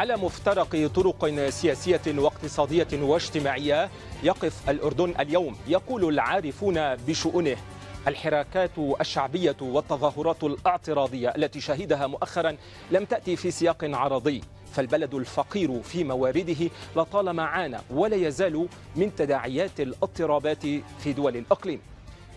على مفترق طرق سياسية واقتصادية واجتماعية يقف الأردن اليوم يقول العارفون بشؤونه الحراكات الشعبية والتظاهرات الاعتراضية التي شهدها مؤخرا لم تأتي في سياق عرضي فالبلد الفقير في موارده لطالما عانى ولا يزال من تداعيات الاضطرابات في دول الأقليم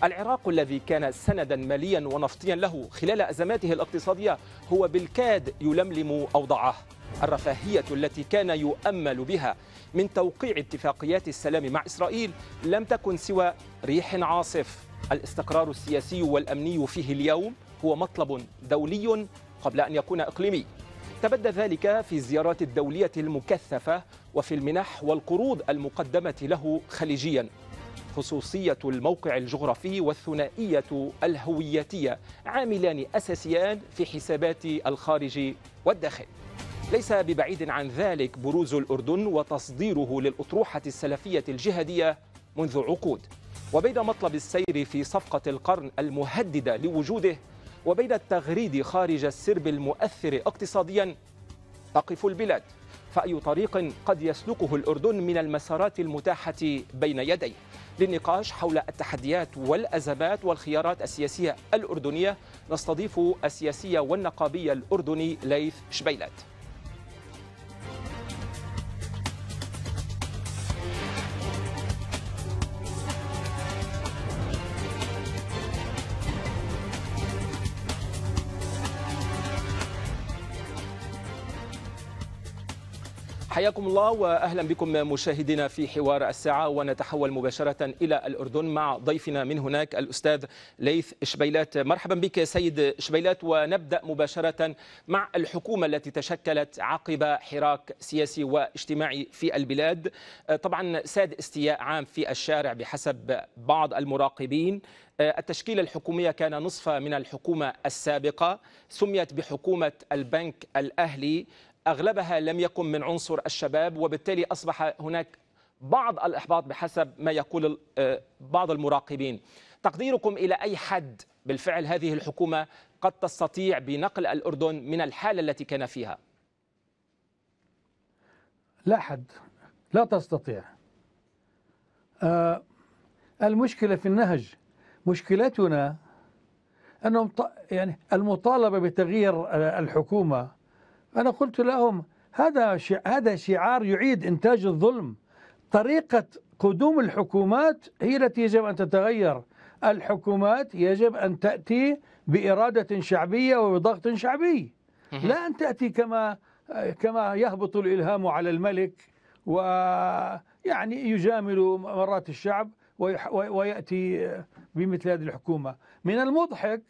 العراق الذي كان سندا ماليا ونفطيا له خلال أزماته الاقتصادية هو بالكاد يلملم أوضاعه الرفاهية التي كان يؤمل بها من توقيع اتفاقيات السلام مع إسرائيل لم تكن سوى ريح عاصف الاستقرار السياسي والأمني فيه اليوم هو مطلب دولي قبل أن يكون إقليمي تبدى ذلك في الزيارات الدولية المكثفة وفي المنح والقروض المقدمة له خليجيا خصوصية الموقع الجغرافي والثنائية الهوياتية عاملان أساسيان في حسابات الخارج والداخل ليس ببعيد عن ذلك بروز الأردن وتصديره للأطروحة السلفية الجهادية منذ عقود وبين مطلب السير في صفقة القرن المهددة لوجوده وبين التغريد خارج السرب المؤثر اقتصاديا تقف البلاد فأي طريق قد يسلكه الأردن من المسارات المتاحة بين يديه للنقاش حول التحديات والأزمات والخيارات السياسية الأردنية نستضيف السياسية والنقابية الأردني ليث شبيلات حياكم الله واهلا بكم مشاهدينا في حوار الساعه ونتحول مباشره الى الاردن مع ضيفنا من هناك الاستاذ ليث شبيلات مرحبا بك سيد شبيلات ونبدا مباشره مع الحكومه التي تشكلت عقب حراك سياسي واجتماعي في البلاد طبعا ساد استياء عام في الشارع بحسب بعض المراقبين التشكيلة الحكومية كان نصف من الحكومة السابقة سميت بحكومة البنك الأهلي أغلبها لم يكن من عنصر الشباب وبالتالي أصبح هناك بعض الإحباط بحسب ما يقول آه، بعض المراقبين تقديركم إلى أي حد بالفعل هذه الحكومة قد تستطيع بنقل الأردن من الحالة التي كان فيها لا حد لا تستطيع آه، المشكلة في النهج مشكلتنا أنهم يعني المطالبة بتغيير آه، الحكومة أنا قلت لهم هذا هذا شعار يعيد إنتاج الظلم طريقة قدوم الحكومات هي التي يجب أن تتغير الحكومات يجب أن تأتي بإرادة شعبية وبضغط شعبي لا أن تأتي كما كما يهبط الإلهام على الملك ويعني يجامل مرات الشعب ويأتي بمثل هذه الحكومة من المضحك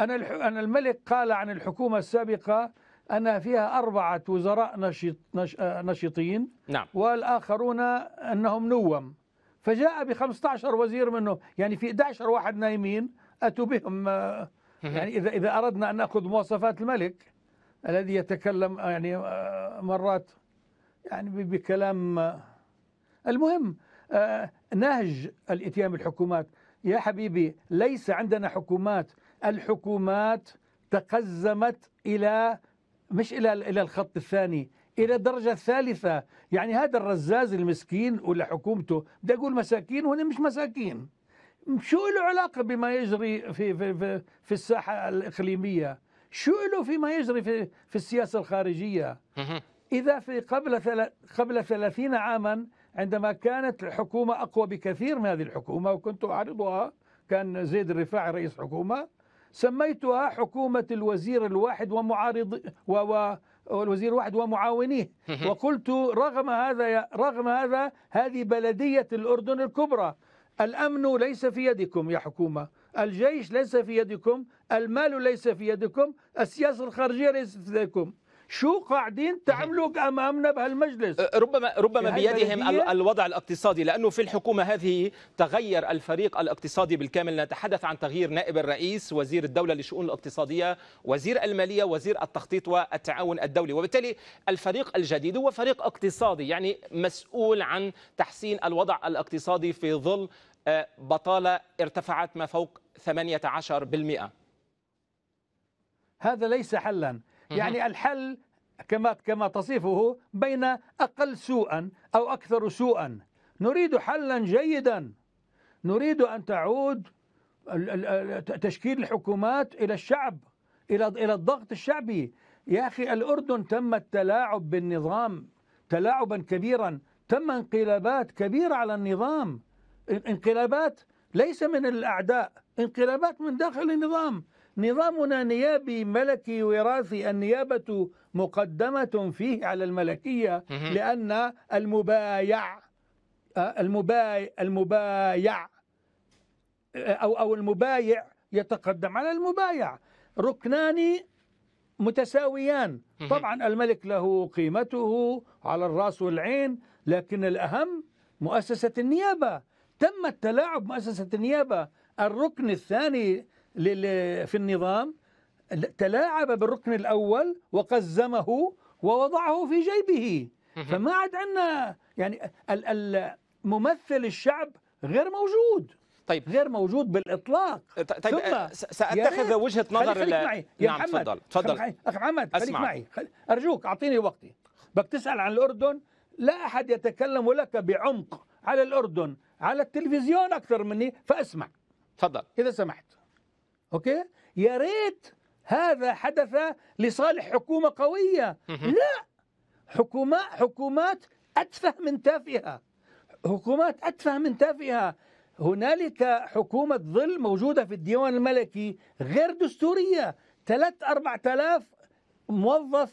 أن الملك قال عن الحكومة السابقة أن فيها أربعة وزراء نشيط آه، نشيطين نعم. والآخرون أنهم نوم فجاء ب 15 وزير منهم يعني في 11 واحد نايمين أتوا بهم آه، يعني إذا إذا أردنا أن نأخذ مواصفات الملك الذي يتكلم آه، يعني مرات يعني بكلام المهم نهج الاتيان بالحكومات يا حبيبي ليس عندنا حكومات الحكومات تقزمت إلى مش إلى إلى الخط الثاني إلى الدرجة الثالثة يعني هذا الرزاز المسكين ولا حكومته بدي أقول مساكين وهم مش مساكين شو له علاقة بما يجري في, في, في, في الساحة الإقليمية شو له فيما يجري في, في السياسة الخارجية إذا في قبل قبل 30 عاما عندما كانت الحكومة أقوى بكثير من هذه الحكومة وكنت أعرضها كان زيد الرفاعي رئيس حكومة سميتها حكومة الوزير الواحد ومعارض و والوزير واحد ومعاونيه وقلت رغم هذا رغم هذا هذه بلدية الأردن الكبرى الأمن ليس في يدكم يا حكومة الجيش ليس في يدكم المال ليس في يدكم السياسة الخارجية ليست في يدكم شو قاعدين تعملوا امامنا بهالمجلس ربما ربما بيدهم الوضع الاقتصادي لانه في الحكومه هذه تغير الفريق الاقتصادي بالكامل نتحدث عن تغيير نائب الرئيس وزير الدوله للشؤون الاقتصاديه وزير الماليه وزير التخطيط والتعاون الدولي وبالتالي الفريق الجديد هو فريق اقتصادي يعني مسؤول عن تحسين الوضع الاقتصادي في ظل بطاله ارتفعت ما فوق 18% هذا ليس حلا يعني الحل كما كما تصفه بين اقل سوءا او اكثر سوءا نريد حلا جيدا نريد ان تعود تشكيل الحكومات الى الشعب الى الى الضغط الشعبي يا اخي الاردن تم التلاعب بالنظام تلاعبا كبيرا تم انقلابات كبيره على النظام انقلابات ليس من الاعداء انقلابات من داخل النظام نظامنا نيابي ملكي وراثي النيابة مقدمة فيه على الملكية لأن المبايع آه، المبايع المبايع آه، أو أو المبايع يتقدم على المبايع ركنان متساويان طبعا الملك له قيمته على الراس والعين لكن الأهم مؤسسة النيابة تم التلاعب مؤسسة النيابة الركن الثاني في النظام تلاعب بالركن الأول وقزمه ووضعه في جيبه فما عاد عندنا يعني ممثل الشعب غير موجود طيب غير موجود بالاطلاق طيب ثم آه، ساتخذ وجهه نظر خليك معي يا نعم محمد تفضل تفضل اخ محمد خليك أسمع. معي ارجوك اعطيني وقتي بدك تسال عن الاردن لا احد يتكلم لك بعمق على الاردن على التلفزيون اكثر مني فاسمع تفضل اذا سمحت أوكي يا ريت هذا حدث لصالح حكومة قوية لا حكومة حكومات أتفه من تافهة حكومات أتفه من تافهة هنالك حكومة ظل موجودة في الديوان الملكي غير دستورية ثلاث أربعة آلاف موظف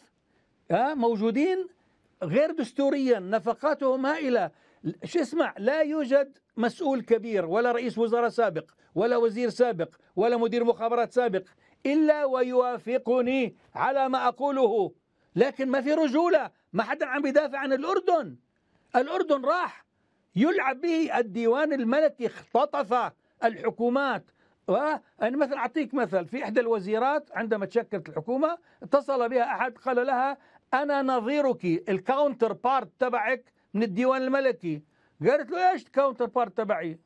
آه، موجودين غير دستوريا نفقاتهم هائلة شو اسمع لا يوجد مسؤول كبير ولا رئيس وزراء سابق ولا وزير سابق ولا مدير مخابرات سابق إلا ويوافقني على ما أقوله لكن ما في رجولة ما حدا عم بيدافع عن الأردن الأردن راح يلعب به الديوان الملكي اختطف الحكومات وأنا يعني مثلا أعطيك مثل في إحدى الوزيرات عندما تشكلت الحكومة اتصل بها أحد قال لها أنا نظيرك الكاونتر بارت تبعك من الديوان الملكي قالت له إيش الكاونتر بارت تبعي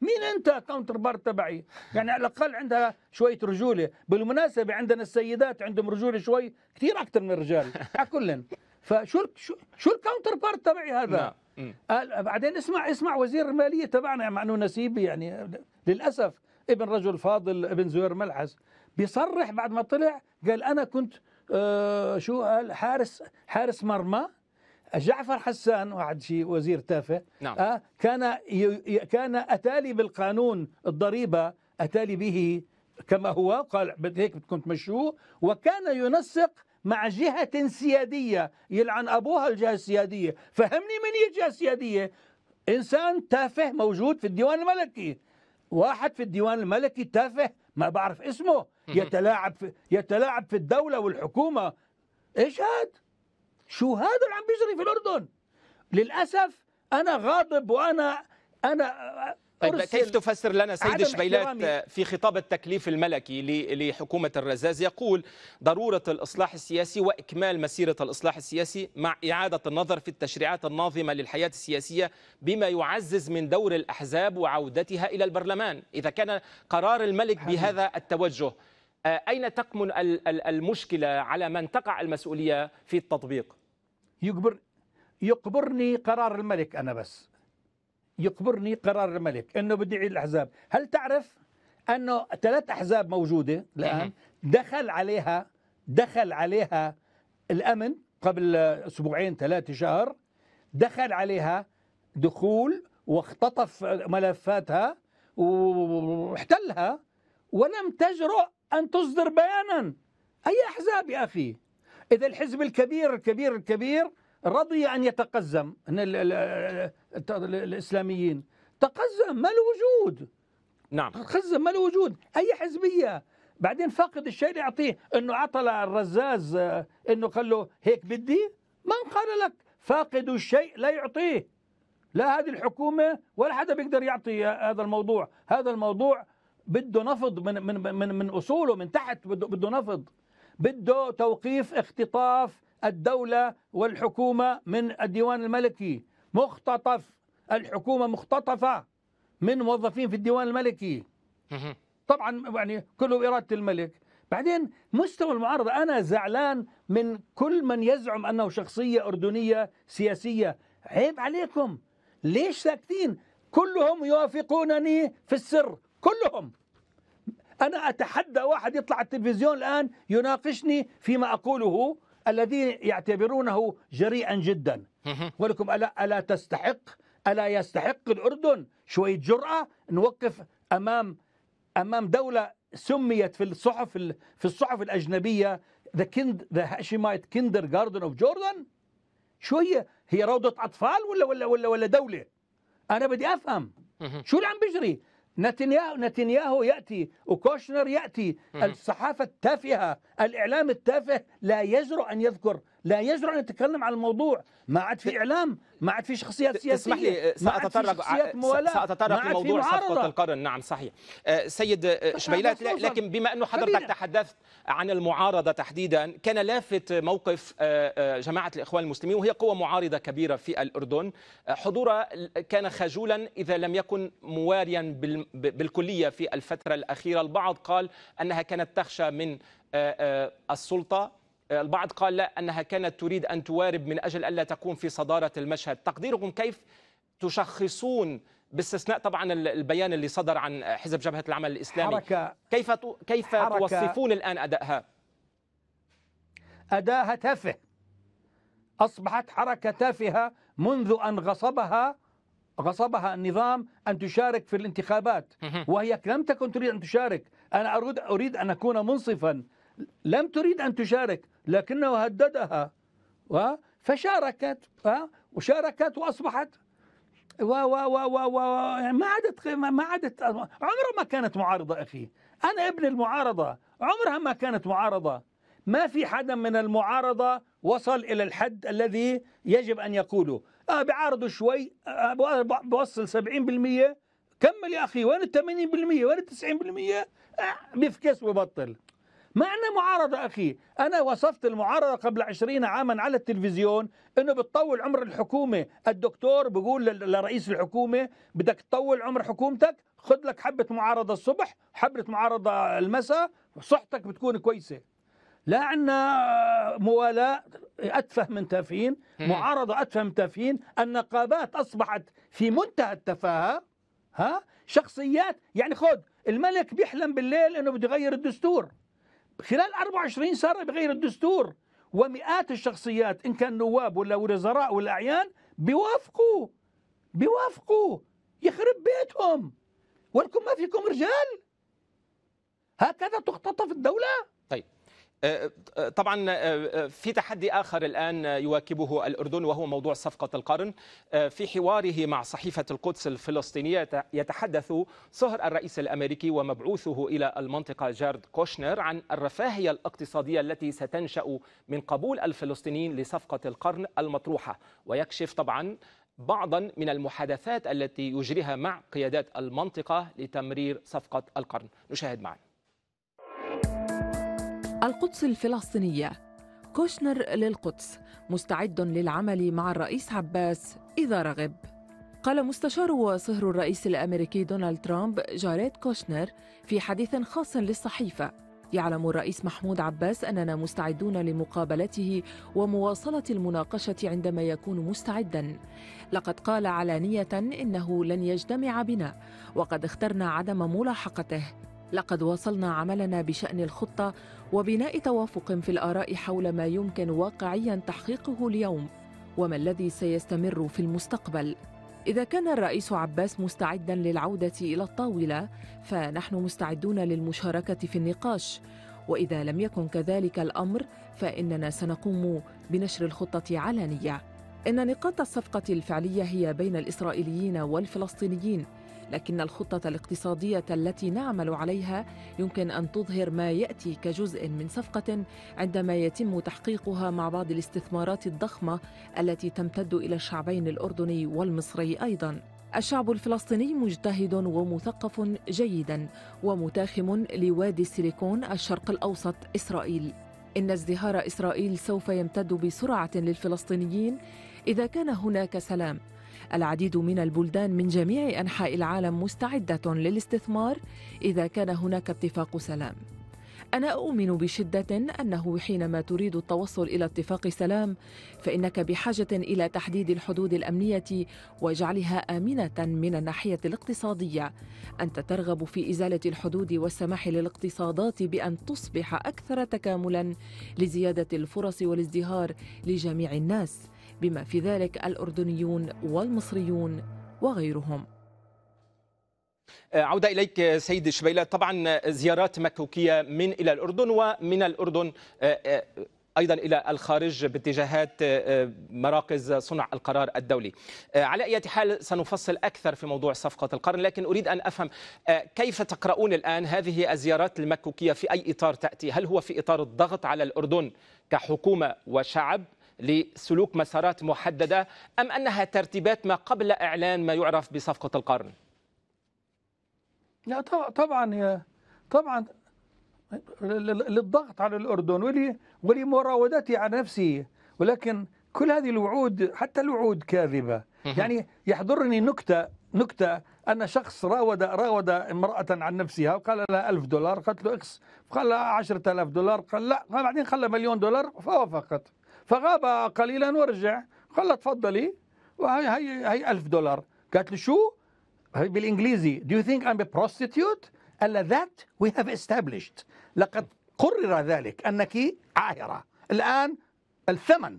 مين انت كاونتر بارت تبعي يعني على الاقل عندها شويه رجوله بالمناسبه عندنا السيدات عندهم رجوله شوي كثير اكثر من الرجال على كل فشو شو, شو الكاونتر بارت تبعي هذا قال نعم. آه، بعدين اسمع اسمع وزير الماليه تبعنا مع انه نسيبي يعني للاسف ابن رجل فاضل ابن زهير ملحس بيصرح بعد ما طلع قال انا كنت آه شو قال حارس حارس مرمى جعفر حسان واحد شيء وزير تافه نعم. آه كان كان اتالي بالقانون الضريبه اتالي به كما هو قال هيك بدكم تمشوه وكان ينسق مع جهة سيادية يلعن أبوها الجهة السيادية فهمني من هي الجهة السيادية إنسان تافه موجود في الديوان الملكي واحد في الديوان الملكي تافه ما بعرف اسمه يتلاعب في يتلاعب في الدولة والحكومة ايش هاد شو هذا اللي عم بيجري في الأردن للأسف أنا غاضب وأنا أنا طيب كيف تفسر لنا سيد شبيلات في خطاب التكليف الملكي لحكومة الرزاز يقول ضرورة الإصلاح السياسي وإكمال مسيرة الإصلاح السياسي مع إعادة النظر في التشريعات الناظمة للحياة السياسية بما يعزز من دور الأحزاب وعودتها إلى البرلمان إذا كان قرار الملك بهذا التوجه آه، أين تكمن المشكلة على من تقع المسؤولية في التطبيق؟ يقبر يقبرني قرار الملك أنا بس يقبرني قرار الملك أنه بدي أعيد الأحزاب هل تعرف أنه ثلاث أحزاب موجودة الآن دخل عليها دخل عليها الأمن قبل أسبوعين ثلاثة شهر دخل عليها دخول واختطف ملفاتها واحتلها ولم تجرؤ أن تصدر بيانا أي أحزاب يا أخي إذا الحزب الكبير الكبير الكبير رضي أن يتقزم الإسلاميين تقزم ما له وجود نعم تقزم ما له وجود أي حزبية بعدين فاقد الشيء اللي يعطيه انه عطى الرزاز آه، انه قال له هيك بدي من قال لك فاقد الشيء لا يعطيه لا هذه الحكومة ولا حدا بيقدر يعطي آه، هذا الموضوع هذا الموضوع بده نفض من من من, من أصوله من تحت بده, بده نفض بده توقيف اختطاف الدولة والحكومة من الديوان الملكي مختطف الحكومة مختطفة من موظفين في الديوان الملكي طبعا يعني كله إرادة الملك بعدين مستوى المعارضة أنا زعلان من كل من يزعم أنه شخصية أردنية سياسية عيب عليكم ليش ساكتين كلهم يوافقونني في السر كلهم أنا أتحدى واحد يطلع على التلفزيون الآن يناقشني فيما أقوله الذين يعتبرونه جريئا جدا ولكم ألا, ألا تستحق ألا يستحق الأردن شوية جرأة نوقف أمام أمام دولة سميت في الصحف في الصحف الأجنبية ذا كند ذا هاشمايت كيندر جاردن أوف جوردن شوية هي روضة أطفال ولا ولا ولا ولا دولة أنا بدي أفهم شو اللي عم بيجري نتنياهو نتنياهو ياتي وكوشنر ياتي الصحافه التافهه الاعلام التافه لا يجرؤ ان يذكر لا يجرؤ ان يتكلم عن الموضوع ما عاد في اعلام ما عاد في شخصيات سياسيه اسمح لي ساتطرق آه، ساتطرق لموضوع صفقه القرن نعم صحيح آه، سيد آه، شبيلات لكن بما انه حضرتك تحدثت عن المعارضه تحديدا كان لافت موقف جماعه الاخوان المسلمين وهي قوه معارضه كبيره في الاردن حضورها كان خجولا اذا لم يكن مواريا بالكليه في الفتره الاخيره البعض قال انها كانت تخشى من السلطه البعض قال لا أنها كانت تريد أن توارب من أجل ألا تكون في صدارة المشهد تقديركم كيف تشخصون باستثناء طبعا البيان اللي صدر عن حزب جبهة العمل الإسلامي حركة كيف كيف حركة توصفون الآن أدائها؟ أداها تافه أصبحت حركة تافهة منذ أن غصبها غصبها النظام أن تشارك في الانتخابات وهي لم تكن تريد أن تشارك أنا أريد, أريد أن أكون منصفا لم تريد أن تشارك لكنه هددها فشاركت وشاركت واصبحت و و و و و يعني ما عادت ما عادت عمرها ما كانت معارضه اخي انا ابن المعارضه عمرها ما كانت معارضه ما في حدا من المعارضه وصل الى الحد الذي يجب ان يقوله آه بعارضه شوي آه بوصل 70% كمل يا اخي وين ال 80% وين ال 90% آه بيفكس وبطل ما عندنا معارضة أخي أنا وصفت المعارضة قبل عشرين عاما على التلفزيون أنه بتطول عمر الحكومة الدكتور بيقول لرئيس الحكومة بدك تطول عمر حكومتك خذ لك حبة معارضة الصبح حبة معارضة المساء صحتك بتكون كويسة لا عندنا موالاة أتفه من تافهين معارضة أتفه من تافهين النقابات أصبحت في منتهى التفاهة ها شخصيات يعني خذ الملك بيحلم بالليل انه بده يغير الدستور خلال 24 سنة بغير الدستور ومئات الشخصيات إن كان نواب ولا وزراء ولا أعيان بيوافقوا بيوافقوا يخرب بيتهم ولكم ما فيكم رجال هكذا تختطف الدولة آه، آه، طبعا آه، في تحدي اخر الان يواكبه الاردن وهو موضوع صفقه القرن في حواره مع صحيفه القدس الفلسطينيه يتحدث صهر الرئيس الامريكي ومبعوثه الى المنطقه جارد كوشنر عن الرفاهيه الاقتصاديه التي ستنشا من قبول الفلسطينيين لصفقه القرن المطروحه ويكشف طبعا بعضا من المحادثات التي يجريها مع قيادات المنطقه لتمرير صفقه القرن نشاهد معا القدس الفلسطينية كوشنر للقدس مستعد للعمل مع الرئيس عباس إذا رغب قال مستشار وصهر الرئيس الأمريكي دونالد ترامب جاريد كوشنر في حديث خاص للصحيفة يعلم الرئيس محمود عباس أننا مستعدون لمقابلته ومواصلة المناقشة عندما يكون مستعدا لقد قال علانية إنه لن يجتمع بنا وقد اخترنا عدم ملاحقته لقد واصلنا عملنا بشان الخطه وبناء توافق في الاراء حول ما يمكن واقعيا تحقيقه اليوم وما الذي سيستمر في المستقبل اذا كان الرئيس عباس مستعدا للعوده الى الطاوله فنحن مستعدون للمشاركه في النقاش واذا لم يكن كذلك الامر فاننا سنقوم بنشر الخطه علانيه ان نقاط الصفقه الفعليه هي بين الاسرائيليين والفلسطينيين لكن الخطة الاقتصادية التي نعمل عليها يمكن أن تظهر ما يأتي كجزء من صفقة عندما يتم تحقيقها مع بعض الاستثمارات الضخمة التي تمتد إلى الشعبين الأردني والمصري أيضاً. الشعب الفلسطيني مجتهد ومثقف جيدا ومتاخم لوادي السيليكون الشرق الاوسط اسرائيل ان ازدهار اسرائيل سوف يمتد بسرعه للفلسطينيين اذا كان هناك سلام العديد من البلدان من جميع أنحاء العالم مستعدة للاستثمار إذا كان هناك اتفاق سلام أنا أؤمن بشدة أنه حينما تريد التوصل إلى اتفاق سلام فإنك بحاجة إلى تحديد الحدود الأمنية وجعلها آمنة من الناحية الاقتصادية. أنت ترغب في إزالة الحدود والسماح للاقتصادات بأن تصبح أكثر تكاملا لزيادة الفرص والازدهار لجميع الناس. بما في ذلك الأردنيون والمصريون وغيرهم عودة إليك سيد شبيلة طبعا زيارات مكوكية من إلى الأردن ومن الأردن آه، آه، ايضا الى الخارج باتجاهات آه، مراكز صنع القرار الدولي. على اي حال سنفصل اكثر في موضوع صفقه القرن لكن اريد ان افهم كيف تقرؤون الان هذه الزيارات المكوكيه في اي اطار تاتي؟ هل هو في اطار الضغط على الاردن كحكومه وشعب لسلوك مسارات محددة أم أنها ترتيبات ما قبل إعلان ما يعرف بصفقة القرن لا طبعا طبعا للضغط على الأردن ولمراودته على نفسه ولكن كل هذه الوعود حتى الوعود كاذبة يعني يحضرني نكتة نكتة أن شخص راود راود امرأة عن نفسها وقال لها ألف دولار قالت له اكس قال لها عشرة ألاف دولار قال لا قال بعدين خلى مليون دولار فوافقت فغاب قليلا ورجع قال لها تفضلي وهي هي هي 1000 دولار قالت له شو بالانجليزي do you think I'm a prostitute قال لها that we have established لقد قرر ذلك انك عاهره الان الثمن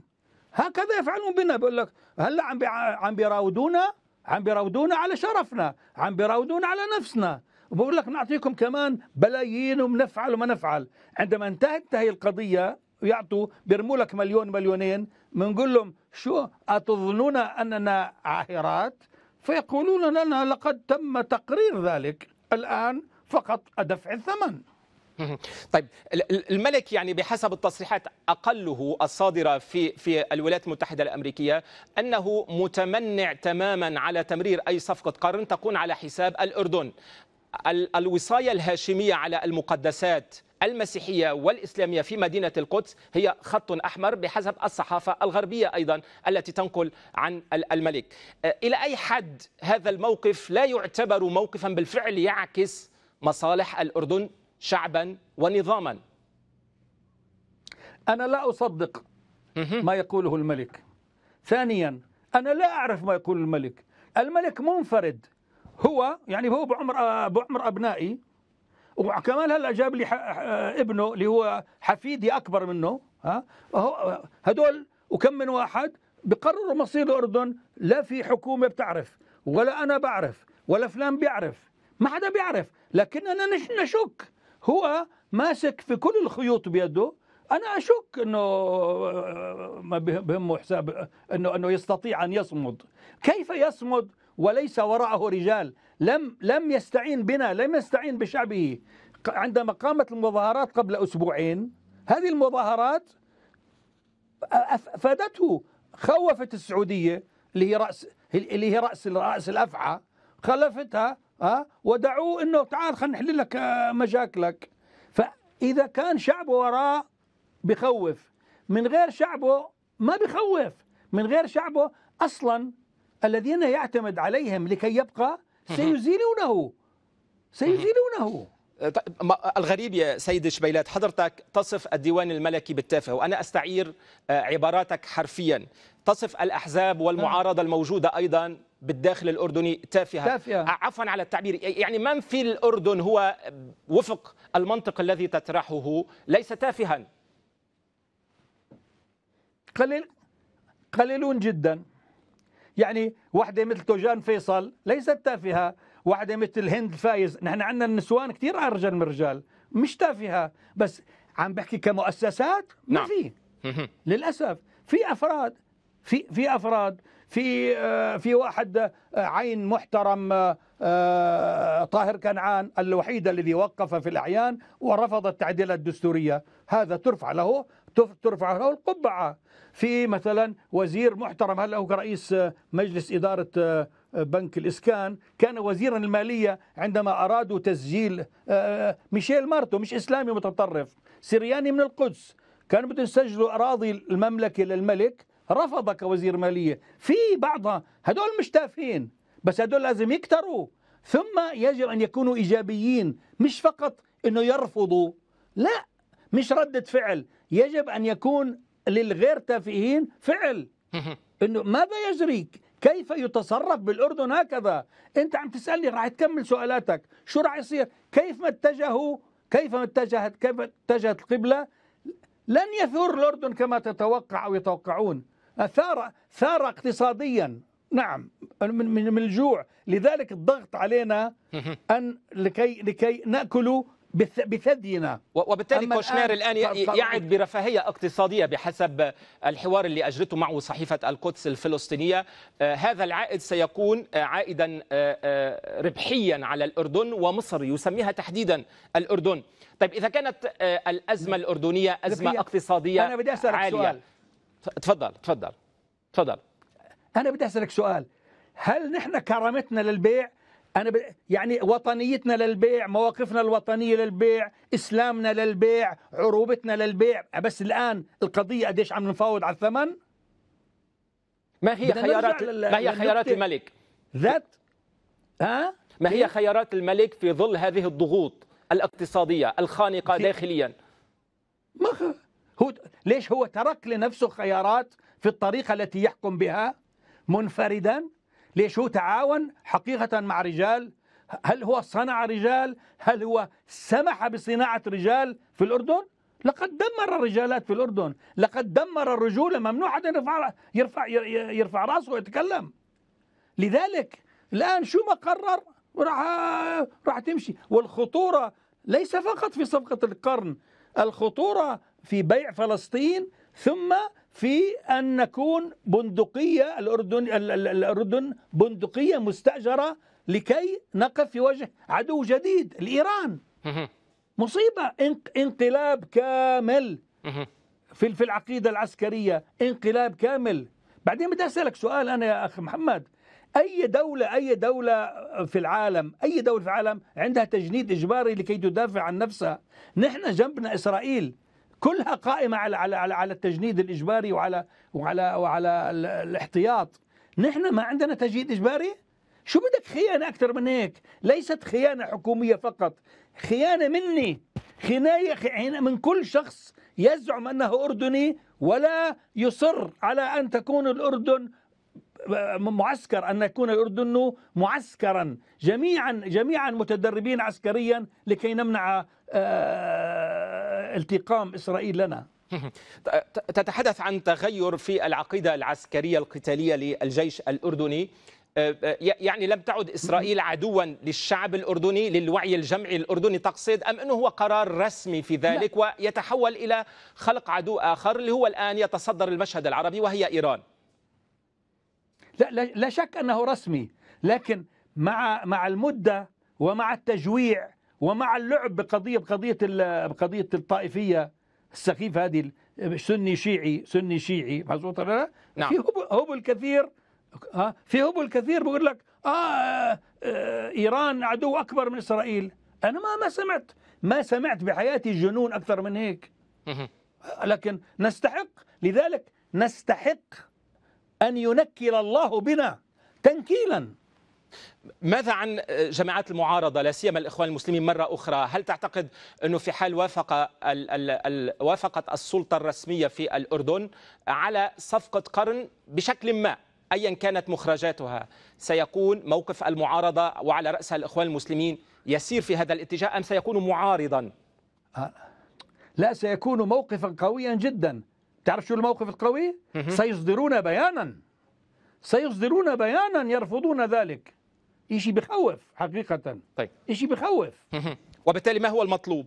هكذا يفعلون بنا بقول لك هلا عم عم بيراودونا عم بيراودونا على شرفنا عم بيراودونا على نفسنا وبقول لك نعطيكم كمان بلايين ونفعل وما نفعل عندما انتهت هذه القضيه يعطوا بيرموا لك مليون مليونين بنقول لهم شو أتظنون أننا عاهرات فيقولون لنا لقد تم تقرير ذلك الآن فقط دفع الثمن طيب الملك يعني بحسب التصريحات اقله الصادره في في الولايات المتحده الامريكيه انه متمنع تماما على تمرير اي صفقه قرن تكون على حساب الاردن، الوصاية الهاشمية على المقدسات المسيحيه والاسلاميه في مدينه القدس هي خط احمر بحسب الصحافه الغربيه ايضا التي تنقل عن الملك. أه، الى اي حد هذا الموقف لا يعتبر موقفا بالفعل يعكس مصالح الاردن شعبا ونظاما؟ انا لا اصدق ما يقوله الملك. ثانيا انا لا اعرف ما يقول الملك. الملك منفرد هو يعني هو بعمر بعمر ابنائي وكمان هلا جاب لي ابنه اللي هو حفيدي اكبر منه ها هدول وكم من واحد بقرروا مصير الاردن لا في حكومه بتعرف ولا انا بعرف ولا فلان بيعرف ما حدا بيعرف لكننا نشك هو ماسك في كل الخيوط بيده انا اشك انه ما بهمه حساب انه انه يستطيع ان يصمد كيف يصمد وليس وراءه رجال لم لم يستعين بنا لم يستعين بشعبه عندما قامت المظاهرات قبل أسبوعين هذه المظاهرات أفادته خوفت السعودية اللي هي رأس اللي هي رأس رأس الأفعى خلفتها ها آه، ودعوه انه تعال خلينا نحل لك آه، مشاكلك فاذا كان شعبه وراه بخوف من غير شعبه ما بخوف من غير شعبه اصلا الذين يعتمد عليهم لكي يبقى سيزيلونه سيزيلونه أه، الغريب يا سيد شبيلات حضرتك تصف الديوان الملكي بالتافه وأنا أستعير أه، عباراتك حرفيا تصف الأحزاب والمعارضة آه. الموجودة أيضا بالداخل الأردني تافهة, تافهة. عفوا على التعبير يعني من في الأردن هو وفق المنطق الذي تطرحه ليس تافها قليل قليلون جدا يعني واحدة مثل توجان فيصل ليست تافهة واحدة مثل هند فايز نحن عندنا النسوان كثير على الرجال من الرجال مش تافهة بس عم بحكي كمؤسسات ما نعم. في للأسف في أفراد في في أفراد في آه، في واحد آه، عين محترم آه، طاهر كنعان الوحيد الذي وقف في الأعيان ورفض التعديلات الدستورية هذا ترفع له ترفع له القبعة في مثلا وزير محترم هلا هو رئيس آه، مجلس إدارة آه، آه، بنك الإسكان كان وزيرا المالية عندما أرادوا تسجيل ميشيل مارتو مش إسلامي متطرف سرياني من القدس كانوا بدهم يسجلوا أراضي المملكة للملك رفض كوزير مالية في بعضها هدول مش تافهين بس هدول لازم يكتروا ثم يجب أن يكونوا إيجابيين مش فقط أنه يرفضوا لا مش ردة فعل يجب أن يكون للغير تافهين فعل أنه ماذا يجري كيف يتصرف بالأردن هكذا أنت عم تسألني راح تكمل سؤالاتك شو راح يصير كيف ما اتجهوا كيف ما اتجهت كيف اتجهت القبلة لن يثور الأردن كما تتوقع أو يتوقعون ثار ثار اقتصاديا نعم من من الجوع لذلك الضغط علينا ان لكي لكي ناكل بثدينا وبالتالي كوشنير الآن, يعد برفاهية اقتصادية بحسب الحوار اللي أجرته معه صحيفة القدس الفلسطينية آه، هذا العائد سيكون آه، عائدا آه، ربحيا على الأردن ومصر يسميها تحديدا الأردن طيب إذا كانت الأزمة الأردنية أزمة ربحية. اقتصادية أنا بدي أسألك عالية. سؤال تفضل تفضل تفضل أنا بدي أسألك سؤال هل نحن كرامتنا للبيع أنا ب... يعني وطنيتنا للبيع مواقفنا الوطنية للبيع إسلامنا للبيع عروبتنا للبيع بس الآن القضية قديش عم نفاوض على الثمن ما هي خيارات لل... ما هي خيارات الملك ذات ها ما هي خيارات الملك في ظل هذه الضغوط الاقتصادية الخانقة في... داخليا ما هو ليش هو ترك لنفسه خيارات في الطريقة التي يحكم بها منفردا ليش هو تعاون حقيقة مع رجال هل هو صنع رجال هل هو سمح بصناعة رجال في الأردن لقد دمر الرجالات في الأردن لقد دمر الرجولة ممنوع حدا يرفع, يرفع, يرفع رأسه ويتكلم لذلك الآن شو ما قرر راح راح تمشي والخطورة ليس فقط في صفقة القرن الخطورة في بيع فلسطين ثم في أن نكون بندقية الأردن, الأردن بندقية مستأجرة لكي نقف في وجه عدو جديد الإيران مصيبة انقلاب كامل في في العقيدة العسكرية انقلاب كامل بعدين بدي أسألك سؤال أنا يا أخي محمد أي دولة أي دولة في العالم أي دولة في العالم عندها تجنيد إجباري لكي تدافع عن نفسها نحن جنبنا إسرائيل كلها قائمه على على على, على التجنيد الاجباري وعلى وعلى وعلى الاحتياط نحن ما عندنا تجنيد اجباري شو بدك خيانه اكثر من هيك ليست خيانه حكوميه فقط خيانه مني خنايه خيانة من كل شخص يزعم انه اردني ولا يصر على ان تكون الاردن معسكر ان يكون الاردن معسكرا جميعا جميعا متدربين عسكريا لكي نمنع آه، التقام إسرائيل لنا تتحدث عن تغير في العقيدة العسكرية القتالية للجيش الأردني آه، آه، يعني لم تعد إسرائيل عدوا للشعب الأردني للوعي الجمعي الأردني تقصد أم أنه هو قرار رسمي في ذلك لا. ويتحول إلى خلق عدو آخر اللي هو الآن يتصدر المشهد العربي وهي إيران لا, لا, لا شك أنه رسمي لكن مع, مع المدة ومع التجويع ومع اللعب بقضيه بقضيه بقضيه الطائفيه السخيفه هذه سني شيعي سني شيعي مظبوط ولا لا؟ نعم. في هبل كثير ها في هبل كثير بيقول لك آه, آه ايران عدو اكبر من اسرائيل انا ما ما سمعت ما سمعت بحياتي جنون اكثر من هيك لكن نستحق لذلك نستحق ان ينكل الله بنا تنكيلا ماذا عن جماعات المعارضه لا سيما الاخوان المسلمين مره اخرى هل تعتقد انه في حال وافق الـ الـ الـ وافقت السلطه الرسميه في الاردن على صفقه قرن بشكل ما ايا كانت مخرجاتها سيكون موقف المعارضه وعلى راسها الاخوان المسلمين يسير في هذا الاتجاه ام سيكون معارضا آه. لا سيكون موقفا قويا جدا تعرف شو الموقف القوي سيصدرون بيانا سيصدرون بيانا يرفضون ذلك شيء بخوف حقيقة طيب شيء بخوف وبالتالي ما هو المطلوب؟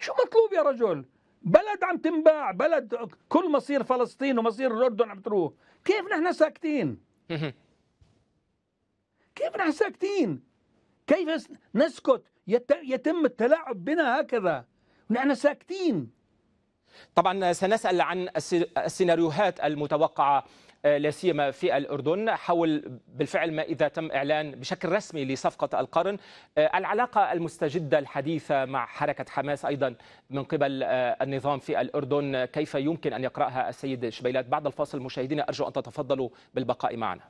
شو مطلوب يا رجل؟ بلد عم تنباع بلد كل مصير فلسطين ومصير الأردن عم تروح كيف نحن ساكتين؟ كيف نحن ساكتين؟ كيف نسكت؟ يتم التلاعب بنا هكذا ونحن ساكتين طبعا سنسأل عن السيناريوهات المتوقعة آه، لا سيما في الاردن حول بالفعل ما اذا تم اعلان بشكل رسمي لصفقه القرن آه، العلاقه المستجده الحديثه مع حركه حماس ايضا من قبل آه، النظام في الاردن كيف يمكن ان يقراها السيد شبيلات بعد الفاصل مشاهدينا ارجو ان تتفضلوا بالبقاء معنا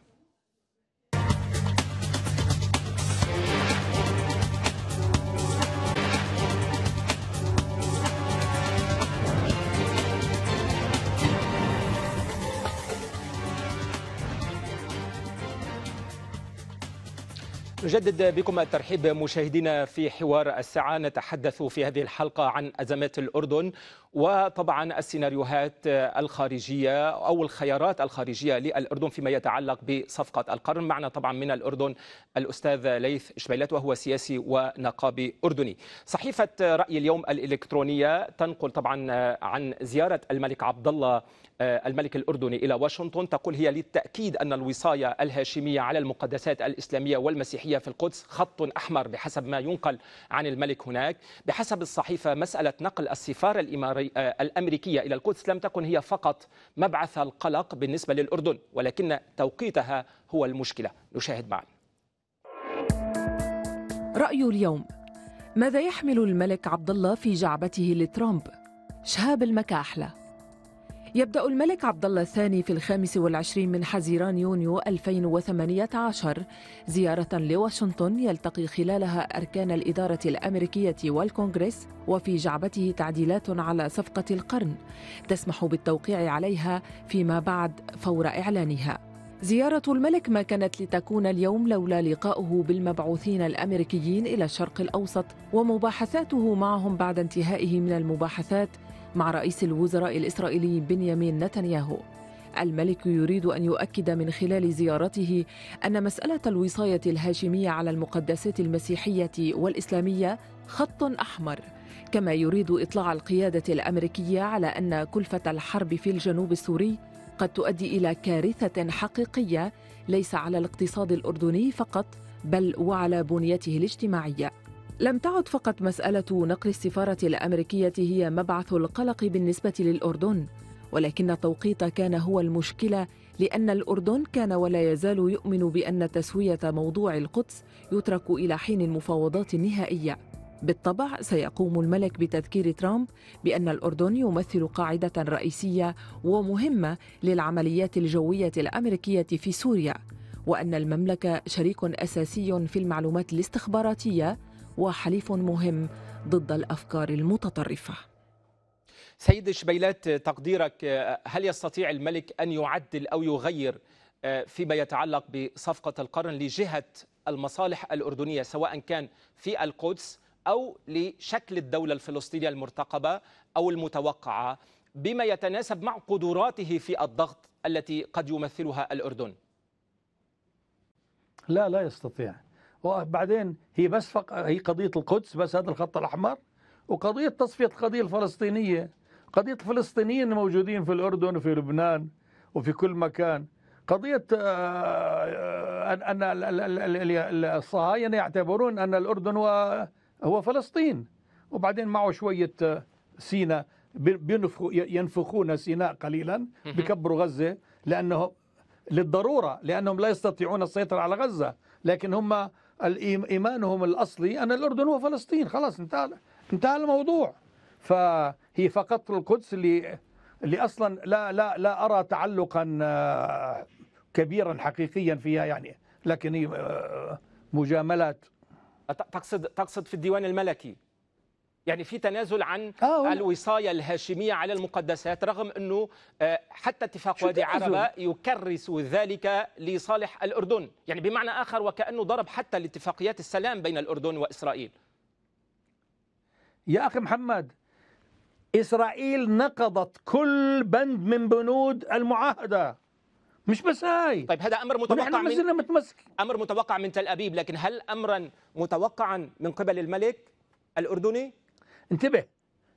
نجدد بكم الترحيب مشاهدينا في حوار الساعة نتحدث في هذه الحلقة عن أزمات الأردن وطبعا السيناريوهات الخارجية أو الخيارات الخارجية للأردن فيما يتعلق بصفقة القرن معنا طبعا من الأردن الأستاذ ليث شبيلات وهو سياسي ونقابي أردني صحيفة رأي اليوم الإلكترونية تنقل طبعا عن زيارة الملك عبد الله آه، الملك الأردني إلى واشنطن تقول هي للتأكيد أن الوصاية الهاشمية على المقدسات الإسلامية والمسيحية العسكرية في القدس خط أحمر بحسب ما ينقل عن الملك هناك بحسب الصحيفة مسألة نقل السفارة الإماري آه، الأمريكية إلى القدس لم تكن هي فقط مبعث القلق بالنسبة للأردن ولكن توقيتها هو المشكلة نشاهد معا رأي اليوم ماذا يحمل الملك عبد الله في جعبته لترامب؟ شهاب المكاحله يبدأ الملك عبد الله الثاني في الخامس والعشرين من حزيران يونيو 2018 زيارة لواشنطن يلتقي خلالها أركان الإدارة الأمريكية والكونغرس وفي جعبته تعديلات على صفقة القرن تسمح بالتوقيع عليها فيما بعد فور إعلانها زيارة الملك ما كانت لتكون اليوم لولا لقاؤه بالمبعوثين الأمريكيين إلى الشرق الأوسط ومباحثاته معهم بعد انتهائه من المباحثات مع رئيس الوزراء الإسرائيلي بنيامين نتنياهو الملك يريد أن يؤكد من خلال زيارته أن مسألة الوصاية الهاشمية على المقدسات المسيحية والإسلامية خط أحمر كما يريد إطلاع القيادة الأمريكية على أن كلفة الحرب في الجنوب السوري قد تؤدي إلى كارثة حقيقية ليس على الاقتصاد الأردني فقط بل وعلى بنيته الاجتماعيه لم تعد فقط مسألة نقل السفارة الأمريكية هي مبعث القلق بالنسبة للأردن ولكن التوقيت كان هو المشكلة لأن الأردن كان ولا يزال يؤمن بأن تسوية موضوع القدس يترك إلى حين المفاوضات النهائية بالطبع سيقوم الملك بتذكير ترامب بأن الأردن يمثل قاعدة رئيسية ومهمة للعمليات الجوية الأمريكية في سوريا وأن المملكة شريك أساسي في المعلومات الاستخباراتية وحليف مهم ضد الافكار المتطرفه سيد الشبيلات تقديرك هل يستطيع الملك ان يعدل او يغير آه، فيما يتعلق بصفقه القرن لجهه المصالح الاردنيه سواء كان في القدس او لشكل الدوله الفلسطينيه المرتقبه او المتوقعه بما يتناسب مع قدراته في الضغط التي قد يمثلها الاردن لا لا يستطيع وبعدين هي بس فق... هي قضية القدس بس هذا الخط الأحمر وقضية تصفية القضية الفلسطينية قضية الفلسطينيين الموجودين في الأردن وفي لبنان وفي كل مكان قضية آه، آه، أن الصهاينة يعتبرون أن الأردن هو فلسطين وبعدين معه شوية بينفخوا آه، ينفخون سيناء قليلا بكبروا غزة لأنه للضرورة لأنهم لا يستطيعون السيطرة على غزة لكن هم إيمانهم الأصلي أن الأردن هو فلسطين خلاص انتهى انتهى الموضوع فهي فقط القدس اللي اللي أصلا لا لا لا أرى تعلقا آه، كبيرا حقيقيا فيها يعني لكن آه، مجاملات تقصد تقصد في الديوان الملكي يعني في تنازل عن آه الوصايه الهاشميه على المقدسات رغم انه آه، حتى اتفاق وادي عربه يكرس ذلك لصالح الاردن يعني بمعنى اخر وكانه ضرب حتى لاتفاقيات السلام بين الاردن واسرائيل يا اخي محمد اسرائيل نقضت كل بند من بنود المعاهده مش بس هاي طيب هذا امر متوقع ما زلنا متمسك امر متوقع من تل ابيب لكن هل امرا متوقعا من قبل الملك الاردني انتبه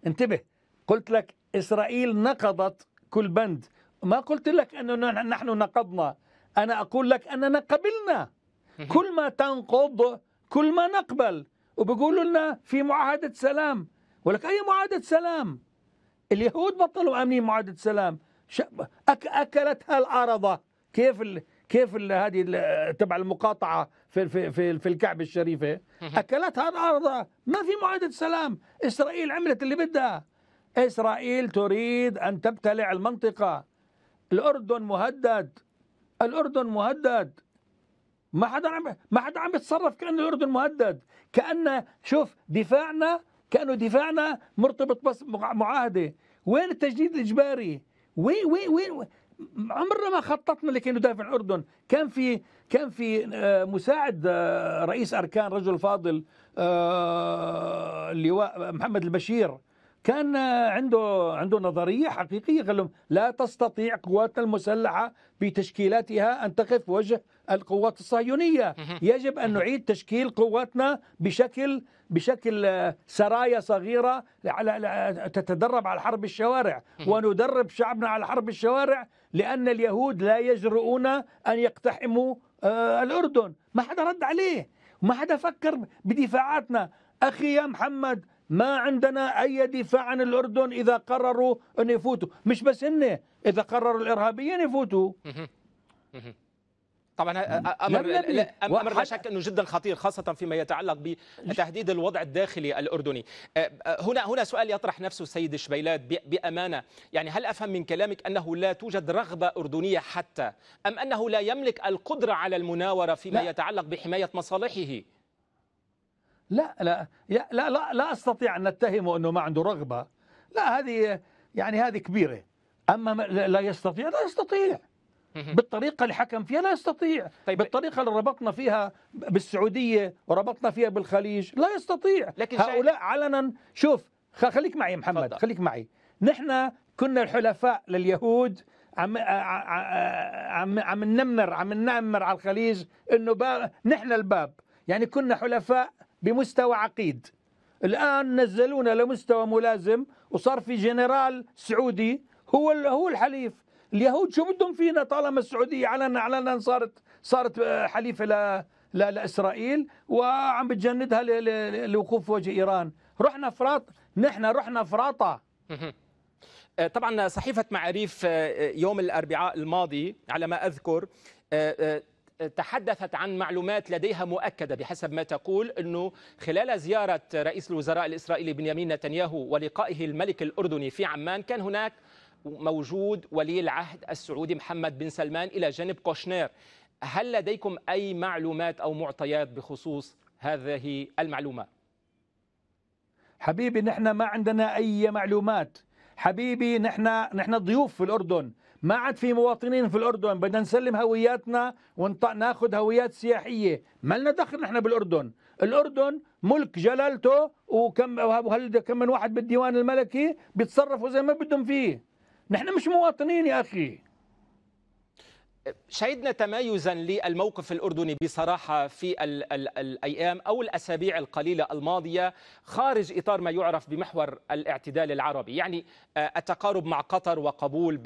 انتبه قلت لك إسرائيل نقضت كل بند ما قلت لك أنه نحن نقضنا أنا أقول لك أننا قبلنا كل ما تنقض كل ما نقبل وبيقولوا لنا في معاهدة سلام ولك أي معاهدة سلام اليهود بطلوا آمنين معاهدة سلام أكلتها الأرض كيف كيف هذه تبع المقاطعه في في في, في الكعبه الشريفه اكلتها الارض ما في معاهده سلام اسرائيل عملت اللي بدها اسرائيل تريد ان تبتلع المنطقه الاردن مهدد الاردن مهدد ما حدا عم ما حدا عم يتصرف كانه الاردن مهدد كانه شوف دفاعنا كانه دفاعنا مرتبط بس معاهده وين التجديد الاجباري وين وين وين عمرنا ما خططنا لكي ندافع الاردن، كان في كان في آه، مساعد آه، رئيس اركان رجل فاضل آه، اللواء محمد البشير كان عنده عنده نظريه حقيقيه قال لهم لا تستطيع قواتنا المسلحه بتشكيلاتها ان تقف وجه القوات الصهيونيه، يجب ان نعيد تشكيل قواتنا بشكل بشكل سرايا صغيره على تتدرب على حرب الشوارع وندرب شعبنا على حرب الشوارع لأن اليهود لا يجرؤون أن يقتحموا آه، الأردن ما حدا رد عليه ما حدا فكر بدفاعاتنا أخي يا محمد ما عندنا أي دفاع عن الأردن إذا قرروا أن يفوتوا مش بس هن إذا قرروا الإرهابيين يفوتوا طبعا امر لا, لا امر لا شك انه جدا خطير خاصه فيما يتعلق بتهديد الوضع الداخلي الاردني هنا هنا سؤال يطرح نفسه السيد الشبيلات بامانه يعني هل افهم من كلامك انه لا توجد رغبه اردنيه حتى ام انه لا يملك القدره على المناوره فيما لا. يتعلق بحمايه مصالحه لا لا لا لا, لا استطيع ان اتهمه انه ما عنده رغبه لا هذه يعني هذه كبيره اما لا يستطيع لا يستطيع بالطريقه اللي حكم فيها لا يستطيع طيب بالطريقه اللي ربطنا فيها بالسعوديه وربطنا فيها بالخليج لا يستطيع لكن هؤلاء علنا شوف خليك معي محمد فضل. خليك معي نحن كنا الحلفاء لليهود عم عم عم نمر عم نمر على الخليج انه باب نحن الباب يعني كنا حلفاء بمستوى عقيد الان نزلونا لمستوى ملازم وصار في جنرال سعودي هو هو الحليف اليهود شو بدهم فينا طالما السعوديه علنا علنا صارت صارت آه، حليفه ل لاسرائيل وعم بتجندها للوقوف وجه ايران رحنا فراط نحن رحنا فراطه آه، طبعا صحيفه معاريف آه، يوم الاربعاء الماضي على ما اذكر تحدثت عن معلومات لديها مؤكده بحسب ما تقول انه خلال زياره رئيس الوزراء الاسرائيلي بنيامين نتنياهو ولقائه الملك الاردني في عمان كان هناك موجود ولي العهد السعودي محمد بن سلمان إلى جانب كوشنير هل لديكم أي معلومات أو معطيات بخصوص هذه المعلومة؟ حبيبي نحن ما عندنا أي معلومات حبيبي نحن نحن ضيوف في الأردن ما عاد في مواطنين في الأردن بدنا نسلم هوياتنا وناخذ هويات سياحية ما لنا دخل نحن بالأردن الأردن ملك جلالته وكم وهل كم من واحد بالديوان الملكي بيتصرفوا زي ما بدهم فيه نحن مش مواطنين يا أخي شهدنا تمايزا للموقف الاردني بصراحه في الايام او الاسابيع القليله الماضيه خارج اطار ما يعرف بمحور الاعتدال العربي، يعني آه، التقارب مع قطر وقبول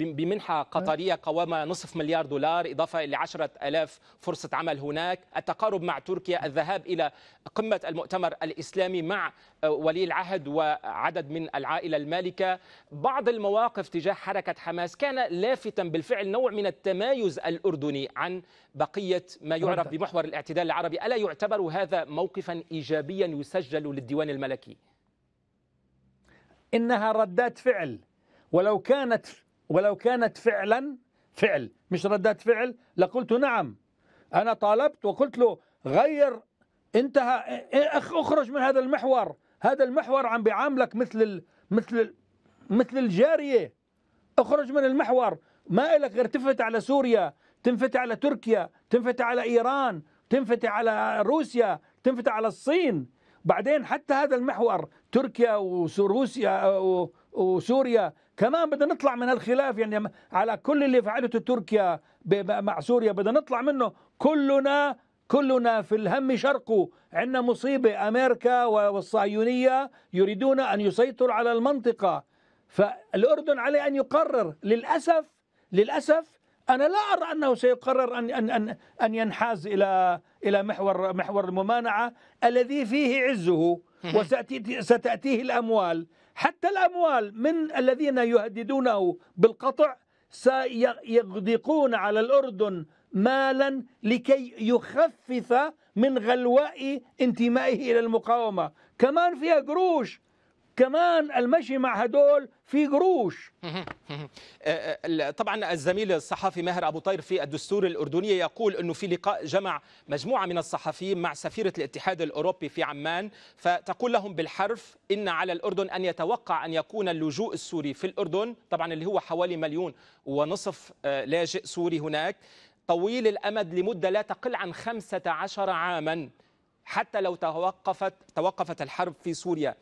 بمنحه أه. قطريه قوامها نصف مليار دولار اضافه الى 10000 فرصه عمل هناك، التقارب مع تركيا، الذهاب الى قمه المؤتمر الاسلامي مع آه، ولي العهد وعدد من العائله المالكه، بعض المواقف تجاه حركه حماس كان لافتا بالفعل نوع نوع من التمايز الأردني عن بقية ما يعرف بمحور الاعتدال العربي ألا يعتبر هذا موقفا إيجابيا يسجل للديوان الملكي إنها ردات فعل ولو كانت ولو كانت فعلا فعل مش ردات فعل لقلت نعم أنا طالبت وقلت له غير انتهى اخرج من هذا المحور هذا المحور عم بيعاملك مثل مثل مثل الجاريه اخرج من المحور ما لك غير تنفتح على سوريا تنفتح على تركيا تنفتح على إيران تنفتح على روسيا تنفتح على الصين بعدين حتى هذا المحور تركيا وروسيا وسوريا كمان بدنا نطلع من الخلاف يعني على كل اللي فعلته تركيا مع سوريا بدنا نطلع منه كلنا كلنا في الهم شرق عندنا مصيبة أمريكا والصهيونية يريدون أن يسيطروا على المنطقة فالأردن عليه أن يقرر للأسف للأسف أنا لا أرى أنه سيقرر أن أن أن أن ينحاز إلى إلى محور محور الممانعة الذي فيه عزه وستاتي ستاتيه الأموال حتى الأموال من الذين يهددونه بالقطع سيغدقون على الأردن مالا لكي يخفف من غلواء انتمائه إلى المقاومة كمان فيها قروش كمان المشي مع هدول في قروش آه، آه، طبعا الزميل الصحفي ماهر ابو طير في الدستور الاردني يقول انه في لقاء جمع مجموعه من الصحفيين مع سفيره الاتحاد الاوروبي في عمان فتقول لهم بالحرف ان على الاردن ان يتوقع ان يكون اللجوء السوري في الاردن طبعا اللي هو حوالي مليون ونصف آه، لاجئ سوري هناك طويل الامد لمده لا تقل عن 15 عاما حتى لو توقفت توقفت الحرب في سوريا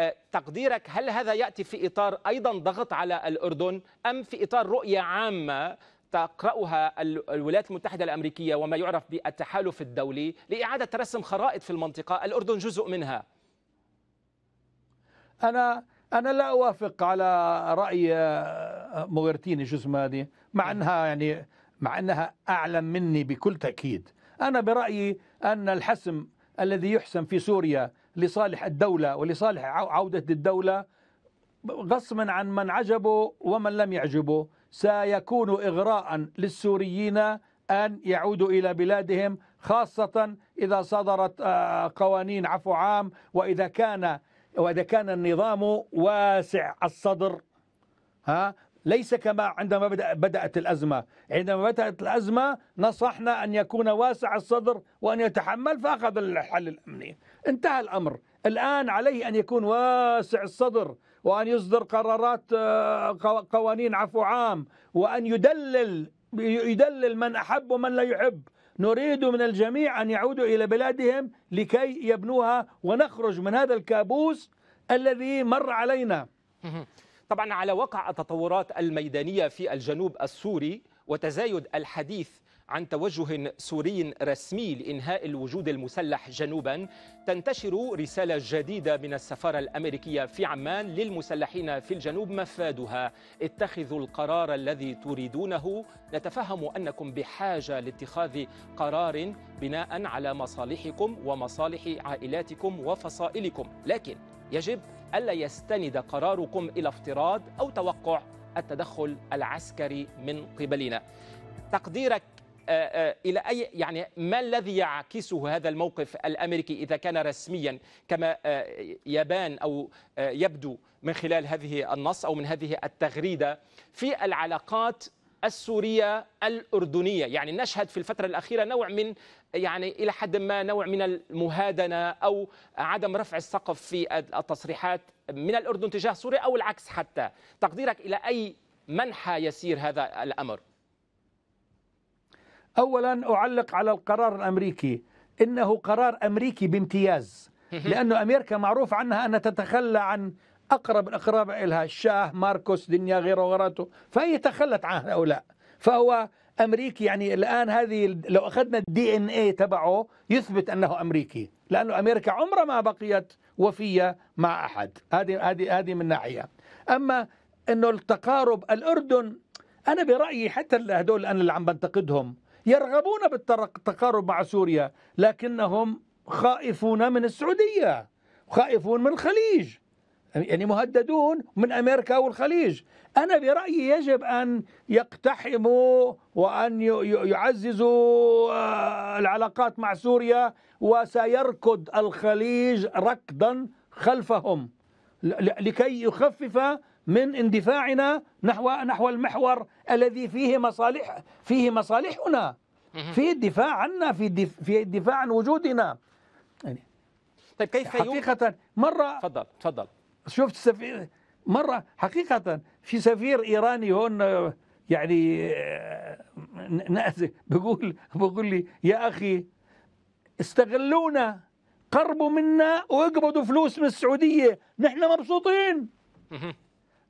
آه، تقديرك هل هذا ياتي في اطار ايضا ضغط على الاردن ام في اطار رؤيه عامه تقرأها الولايات المتحدة الأمريكية وما يعرف بالتحالف الدولي لإعادة رسم خرائط في المنطقة الأردن جزء منها أنا أنا لا أوافق على رأي آه، مورتيني جزء مع أنها يعني مع أنها أعلم مني بكل تأكيد أنا برأيي أن الحسم الذي يحسم في سوريا لصالح الدولة ولصالح عودة الدولة غصبا عن من عجبه ومن لم يعجبه سيكون إغراء للسوريين أن يعودوا إلى بلادهم خاصة إذا صدرت آه، قوانين عفو عام وإذا كان وإذا كان النظام واسع الصدر ها ليس كما عندما بدأت الأزمة عندما بدأت الأزمة نصحنا أن يكون واسع الصدر وأن يتحمل فأخذ الحل الأمني انتهى الأمر الآن عليه أن يكون واسع الصدر وأن يصدر قرارات آه، قوانين عفو عام وأن يدلل يدلل من أحب ومن لا يحب نريد من الجميع أن يعودوا إلى بلادهم لكي يبنوها ونخرج من هذا الكابوس الذي مر علينا طبعا على وقع التطورات الميدانية في الجنوب السوري وتزايد الحديث عن توجه سوري رسمي لإنهاء الوجود المسلح جنوبا تنتشر رسالة جديدة من السفارة الأمريكية في عمان للمسلحين في الجنوب مفادها اتخذوا القرار الذي تريدونه نتفهم أنكم بحاجة لاتخاذ قرار بناء على مصالحكم ومصالح عائلاتكم وفصائلكم لكن يجب ألا يستند قراركم إلى افتراض أو توقع التدخل العسكري من قبلنا تقديرك آه، آه، الى اي يعني ما الذي يعكسه هذا الموقف الامريكي اذا كان رسميا كما آه، يبان او يبدو من خلال هذه النص او من هذه التغريده في العلاقات السورية الأردنية يعني نشهد في الفترة الأخيرة نوع من يعني إلى حد ما نوع من المهادنة أو عدم رفع السقف في التصريحات من الأردن تجاه سوريا أو العكس حتى تقديرك إلى أي منحى يسير هذا الأمر أولا أعلق على القرار الأمريكي إنه قرار أمريكي بامتياز لأن أمريكا معروف عنها أن تتخلى عن أقرب الاقرباء إلها الشاه ماركوس دنيا غيره وغيرته فهي تخلت عن هؤلاء فهو أمريكي يعني الآن هذه لو أخذنا الدي إن اي تبعه يثبت أنه أمريكي لأنه أمريكا عمرها ما بقيت وفية مع أحد هذه هذه هذه من ناحية أما أنه التقارب الأردن أنا برأيي حتى هدول الآن اللي عم بنتقدهم يرغبون بالتقارب مع سوريا لكنهم خائفون من السعودية خائفون من الخليج يعني مهددون من أمريكا والخليج أنا برأيي يجب أن يقتحموا وأن يعززوا آه، العلاقات مع سوريا وسيركض الخليج ركضا خلفهم لكي يخفف من اندفاعنا نحو نحو المحور الذي فيه مصالح فيه مصالحنا في الدفاع عنا في في الدفاع عن وجودنا يعني طيب كيف حقيقة مرة تفضل تفضل شفت سفير مرة حقيقة في سفير إيراني هون يعني آه، نازل بقول بقول لي يا أخي استغلونا قربوا منا واقبضوا فلوس من السعودية نحن مبسوطين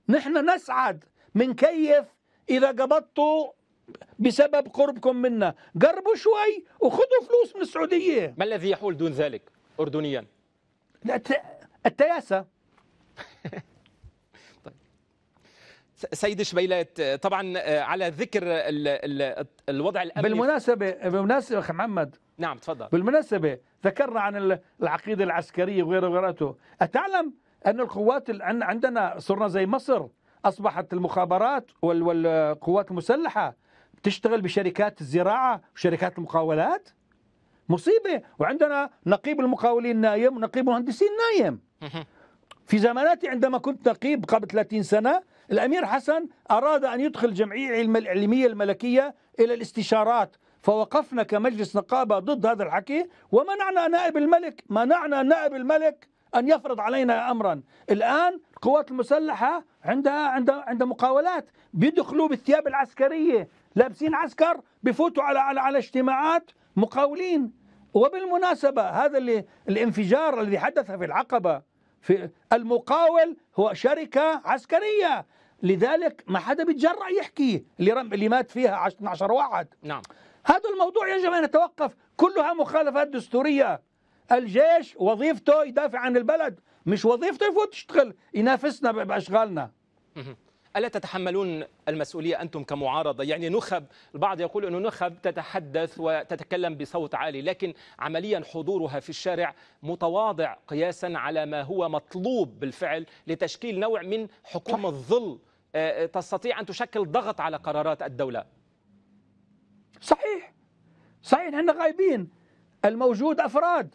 نحن نسعد من كيف إذا قبضتوا بسبب قربكم منا قربوا شوي وخذوا فلوس من السعودية ما الذي يحول دون ذلك أردنيا التياسة طيب سيد شبيلات طبعا آه، على ذكر الوضع الامني بالمناسبه بالمناسبه اخ محمد نعم تفضل بالمناسبه ذكرنا عن العقيده العسكريه وغيره وغيراته اتعلم ان القوات عندنا صرنا زي مصر اصبحت المخابرات والقوات المسلحه تشتغل بشركات الزراعه وشركات المقاولات مصيبه وعندنا نقيب المقاولين نايم ونقيب المهندسين نايم في زماناتي عندما كنت نقيب قبل 30 سنة الأمير حسن أراد أن يدخل الجمعية العلمية الملكية إلى الاستشارات فوقفنا كمجلس نقابة ضد هذا الحكي ومنعنا نائب الملك منعنا نائب الملك أن يفرض علينا أمرا الآن القوات المسلحة عندها عندها عندها مقاولات بيدخلوا بالثياب العسكرية لابسين عسكر بفوتوا على على على اجتماعات مقاولين وبالمناسبة هذا اللي الانفجار الذي حدث في العقبة في المقاول هو شركة عسكرية لذلك ما حدا بيتجرأ يحكي اللي, رم اللي مات فيها 12 واحد نعم هذا الموضوع يجب أن يتوقف كلها مخالفات دستورية الجيش وظيفته يدافع عن البلد مش وظيفته يفوت يشتغل ينافسنا بأشغالنا ألا تتحملون المسؤولية أنتم كمعارضة يعني نخب البعض يقول أنه نخب تتحدث وتتكلم بصوت عالي لكن عمليا حضورها في الشارع متواضع قياسا على ما هو مطلوب بالفعل لتشكيل نوع من حكومة ظل آه، آه، تستطيع أن تشكل ضغط على قرارات الدولة صحيح صحيح نحن غايبين الموجود أفراد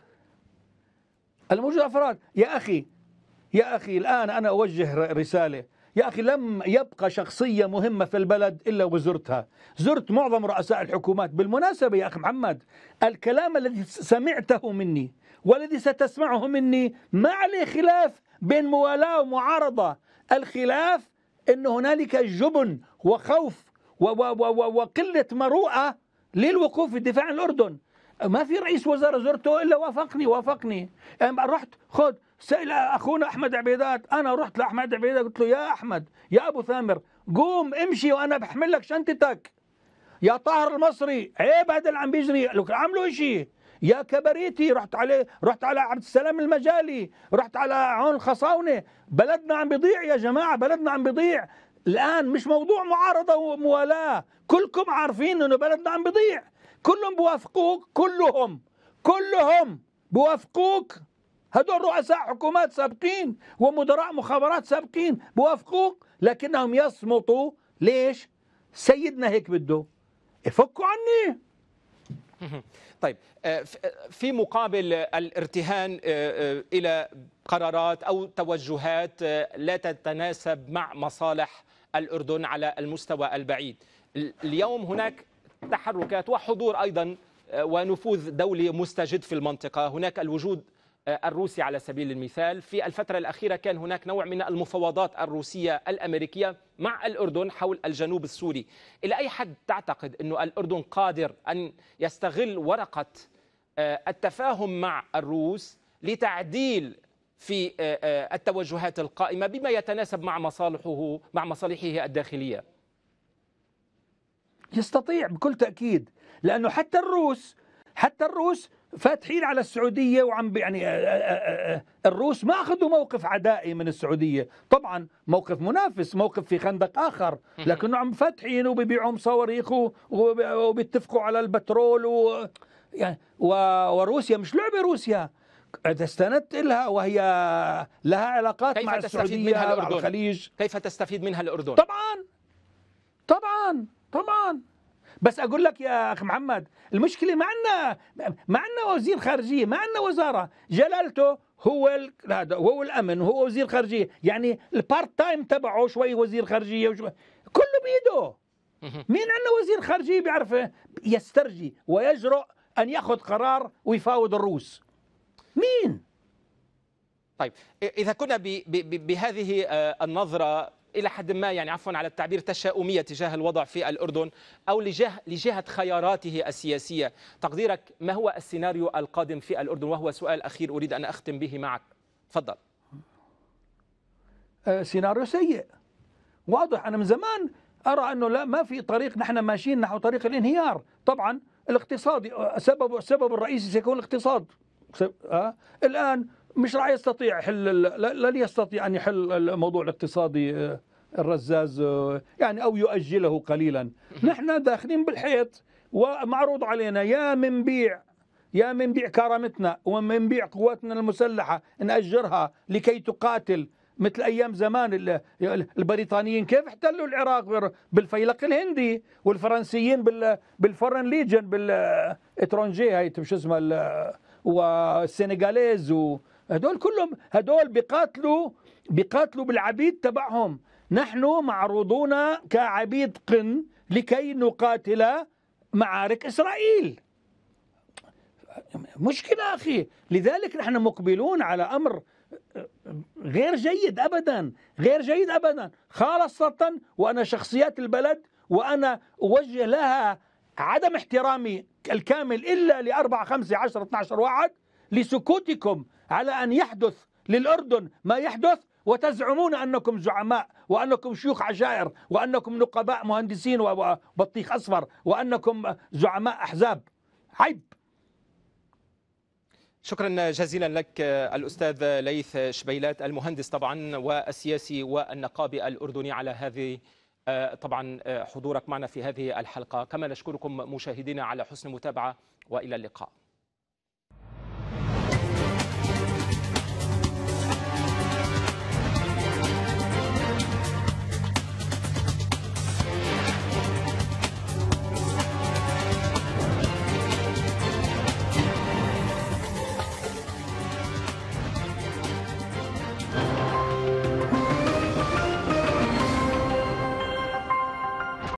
الموجود أفراد يا أخي يا أخي الآن أنا أوجه رسالة يا أخي لم يبقى شخصية مهمة في البلد إلا وزرتها زرت معظم رؤساء الحكومات بالمناسبة يا أخي محمد الكلام الذي سمعته مني والذي ستسمعه مني ما عليه خلاف بين موالاة ومعارضة الخلاف أن هنالك جبن وخوف وقلة مروءة للوقوف في الدفاع عن الأردن ما في رئيس وزراء زرته إلا وافقني وافقني رحت خذ سأل أخونا أحمد عبيدات أنا رحت لأحمد عبيدات قلت له يا أحمد يا أبو ثامر قوم امشي وأنا بحمل لك شنطتك يا طاهر المصري عيب هذا اللي عم بيجري لك عملوا شيء يا كبريتي رحت عليه رحت على عبد السلام المجالي رحت على عون خصاونه بلدنا عم بيضيع يا جماعة بلدنا عم بيضيع الآن مش موضوع معارضة وموالاة كلكم عارفين أنه بلدنا عم بيضيع كلهم بوافقوك كلهم كلهم بوافقوك هدول رؤساء حكومات سابقين ومدراء مخابرات سابقين بوافقوك لكنهم يصمتوا ليش سيدنا هيك بده افكوا عني طيب آه، آه، في مقابل الارتهان آه، الى قرارات او توجهات لا تتناسب مع مصالح الاردن على المستوى البعيد اليوم هناك تحركات وحضور ايضا ونفوذ دولي مستجد في المنطقه هناك الوجود الروسي على سبيل المثال في الفترة الأخيرة كان هناك نوع من المفاوضات الروسية الأمريكية مع الأردن حول الجنوب السوري إلى أي حد تعتقد أن الأردن قادر أن يستغل ورقة آه، التفاهم مع الروس لتعديل في آه، آه، التوجهات القائمة بما يتناسب مع مصالحه مع مصالحه الداخلية يستطيع بكل تأكيد لأنه حتى الروس حتى الروس فاتحين على السعودية وعم يعني آه، آه، آه، الروس ما أخذوا موقف عدائي من السعودية طبعا موقف منافس موقف في خندق آخر لكنه عم فاتحين وبيبيعوا صواريخ وبيتفقوا على البترول و يعني وروسيا مش لعبة روسيا إذا استندت لها وهي لها علاقات كيف مع تستفيد السعودية منها الأردن؟ الخليج كيف تستفيد منها الأردن؟ طبعا طبعا طبعا بس اقول لك يا اخ محمد المشكله ما عندنا ما عندنا وزير خارجيه ما عندنا وزاره جلالته هو هذا هو الامن هو وزير خارجيه يعني البارت تايم تبعه شوي وزير خارجيه وشوي كله بايده مين عندنا وزير خارجيه بيعرف يسترجي ويجرؤ ان ياخذ قرار ويفاوض الروس مين طيب اذا كنا بهذه آه، النظره الى حد ما يعني عفوا على التعبير تشاؤميه تجاه الوضع في الاردن او لجهه لجهه خياراته السياسيه، تقديرك ما هو السيناريو القادم في الاردن وهو سؤال اخير اريد ان اختم به معك، تفضل. أه، سيناريو سيء واضح انا من زمان ارى انه لا ما في طريق نحن ماشيين نحو طريق الانهيار، طبعا الاقتصادي سببه السبب الرئيسي سيكون الاقتصاد. أه؟ الان مش راح يستطيع حل لن يستطيع ان يحل الموضوع الاقتصادي آه، الرزاز آه، يعني او يؤجله قليلا نحن داخلين بالحيط ومعروض علينا يا منبيع يا منبيع كرامتنا ومنبيع قواتنا المسلحه ناجرها لكي تقاتل مثل ايام زمان البريطانيين كيف احتلوا العراق بالفيلق الهندي والفرنسيين بالفورن ليجن بالاترونجي هاي شو اسمها والسنغاليز هدول كلهم هدول بيقاتلوا بيقاتلوا بالعبيد تبعهم نحن معروضون كعبيد قن لكي نقاتل معارك إسرائيل مشكلة أخي لذلك نحن مقبلون على أمر غير جيد أبدا غير جيد أبدا خالصة وأنا شخصيات البلد وأنا أوجه لها عدم احترامي الكامل إلا لأربعة خمسة عشر 12 واحد لسكوتكم على أن يحدث للأردن ما يحدث وتزعمون أنكم زعماء وأنكم شيوخ عشائر وأنكم نقباء مهندسين وبطيخ أصفر وأنكم زعماء أحزاب عيب شكرا جزيلا لك الأستاذ ليث شبيلات المهندس طبعا والسياسي والنقابي الأردني على هذه طبعا حضورك معنا في هذه الحلقة كما نشكركم مشاهدينا على حسن المتابعة وإلى اللقاء